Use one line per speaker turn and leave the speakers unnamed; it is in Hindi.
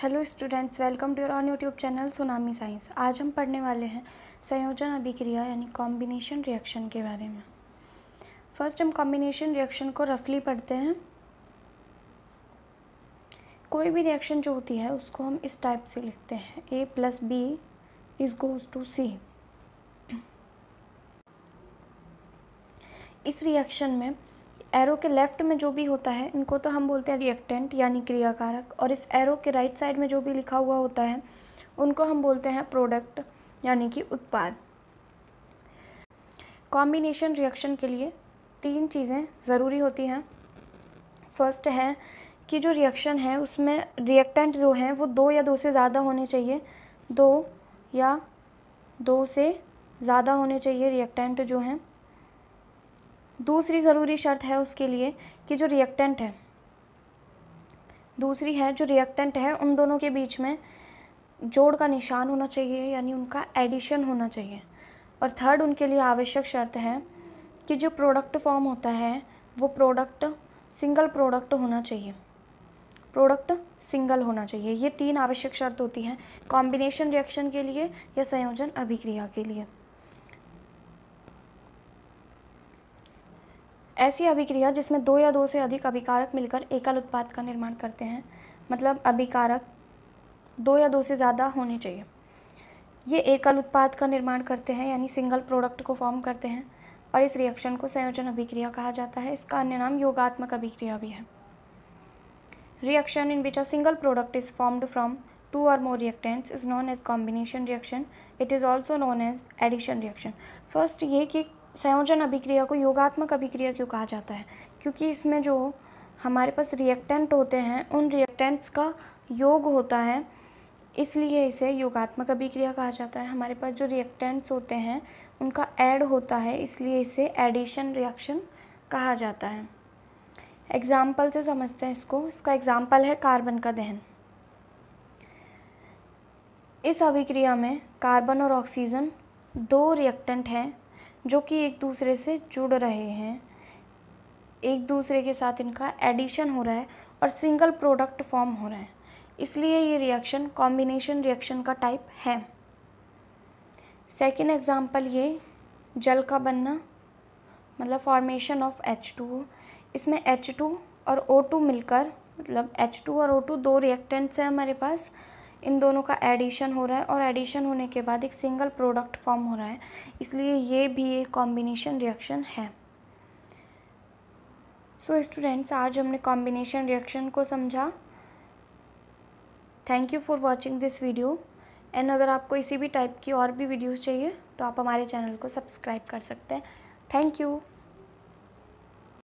hello students welcome to your own YouTube channel tsunami science आज हम पढ़ने वाले हैं संयोजन अभिक्रिया यानी कॉम्बिनेशन रिएक्शन के बारे में फर्स्ट हम कॉम्बिनेशन रिएक्शन को रफली पढ़ते हैं कोई भी रिएक्शन जो होती है उसको हम इस टाइप से लिखते हैं A plus B is goes to C इस रिएक्शन में एरो के लेफ्ट में जो भी होता है इनको तो हम बोलते हैं रिएक्टेंट यानी क्रियाकारक और इस एरो के राइट साइड में जो भी लिखा हुआ होता है उनको हम बोलते हैं प्रोडक्ट यानी कि उत्पाद कॉम्बिनेशन रिएक्शन के लिए तीन चीज़ें ज़रूरी होती हैं फर्स्ट है कि जो रिएक्शन है उसमें रिएक्टेंट जो हैं वो दो या दो से ज़्यादा होने चाहिए दो या दो से ज़्यादा होने चाहिए रिएक्टेंट जो हैं दूसरी ज़रूरी शर्त है उसके लिए कि जो रिएक्टेंट है दूसरी है जो रिएक्टेंट है उन दोनों के बीच में जोड़ का निशान होना चाहिए यानी उनका एडिशन होना चाहिए और थर्ड उनके लिए आवश्यक शर्त है कि जो प्रोडक्ट फॉर्म होता है वो प्रोडक्ट सिंगल प्रोडक्ट होना चाहिए प्रोडक्ट सिंगल होना चाहिए ये तीन आवश्यक शर्त होती हैं कॉम्बिनेशन रिएक्शन के लिए या संयोजन अभिक्रिया के लिए ऐसी अभिक्रिया जिसमें दो या दो से अधिक अभिकारक मिलकर एकल उत्पाद का निर्माण करते हैं मतलब अभिकारक दो या दो से ज़्यादा होने चाहिए ये एकल उत्पाद का निर्माण करते हैं यानी सिंगल प्रोडक्ट को फॉर्म करते हैं और इस रिएक्शन को संयोजन अभिक्रिया कहा जाता है इसका अन्य नाम योगात्मक अभिक्रिया भी है reaction in which a single product is formed from two और more reactants is known as combination reaction it is also known as addition reaction first ये कि संयोजन अभिक्रिया को योगात्मक अभिक्रिया क्यों कहा जाता है क्योंकि इसमें जो हमारे पास रिएक्टेंट होते हैं उन रिएक्टेंट्स का योग होता है इसलिए इसे योगात्मक अभिक्रिया कहा जाता है हमारे पास जो रिएक्टेंट्स होते हैं उनका ऐड होता है इसलिए इसे एडिशन रिएक्शन कहा जाता है एग्जाम्पल से समझते हैं इसको इसका एग्जाम्पल है कार्बन का दहन इस अभिक्रिया में कार्बन और ऑक्सीजन दो रिएक्टेंट हैं जो कि एक दूसरे से जुड़ रहे हैं एक दूसरे के साथ इनका एडिशन हो रहा है और सिंगल प्रोडक्ट फॉर्म हो रहा है इसलिए ये रिएक्शन कॉम्बिनेशन रिएक्शन का टाइप है सेकेंड एग्ज़ाम्पल ये जल का बनना मतलब फॉर्मेशन ऑफ एच टू इसमें एच टू और ओ टू मिलकर मतलब एच टू और ओ टू दो रिएक्टेंट्स हैं हमारे पास इन दोनों का एडिशन हो रहा है और एडिशन होने के बाद एक सिंगल प्रोडक्ट फॉर्म हो रहा है इसलिए ये भी एक कॉम्बिनेशन रिएक्शन है सो so, स्टूडेंट्स आज हमने कॉम्बिनेशन रिएक्शन को समझा thank you for watching this video and अगर आपको इसी भी टाइप की और भी वीडियोज़ चाहिए तो आप हमारे चैनल को सब्सक्राइब कर सकते हैं थैंक यू